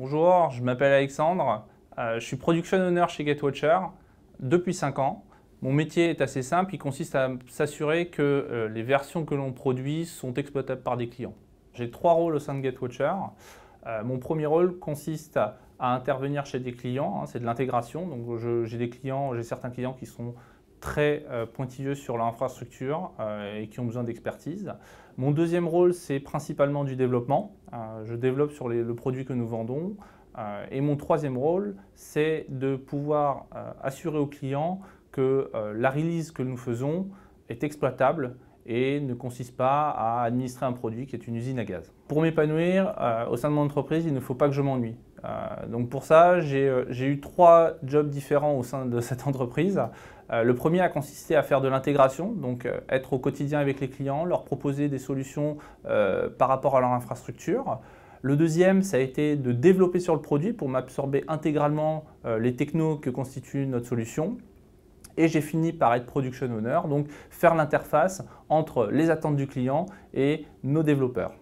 Bonjour, je m'appelle Alexandre, euh, je suis production owner chez GateWatcher depuis 5 ans. Mon métier est assez simple, il consiste à s'assurer que euh, les versions que l'on produit sont exploitables par des clients. J'ai trois rôles au sein de GateWatcher. Euh, mon premier rôle consiste à, intervenir chez des clients, hein, c'est de l'intégration. Donc j'ai des clients, j'ai certains clients qui sont très euh, pointilleux sur leur infrastructure euh, et qui ont besoin d'expertise. Mon deuxième rôle, c'est principalement du développement. Euh, je développe sur les, le produit que nous vendons. et mon troisième rôle, c'est de pouvoir assurer aux clients que la release que nous faisons est exploitable et ne consiste pas à administrer un produit qui est une usine à gaz. Pour m'épanouir au sein de mon entreprise, il ne faut pas que je m'ennuie. Euh, donc pour ça, euh, j'ai eu trois jobs différents au sein de cette entreprise. Euh, le premier a consisté à faire de l'intégration, donc être au quotidien avec les clients, leur proposer des solutions par rapport à leur infrastructure. Le deuxième, ça a été de développer sur le produit pour m'absorber intégralement les technos que constitue notre solution. Et j'ai fini par être production owner, donc faire l'interface entre les attentes du client et nos développeurs.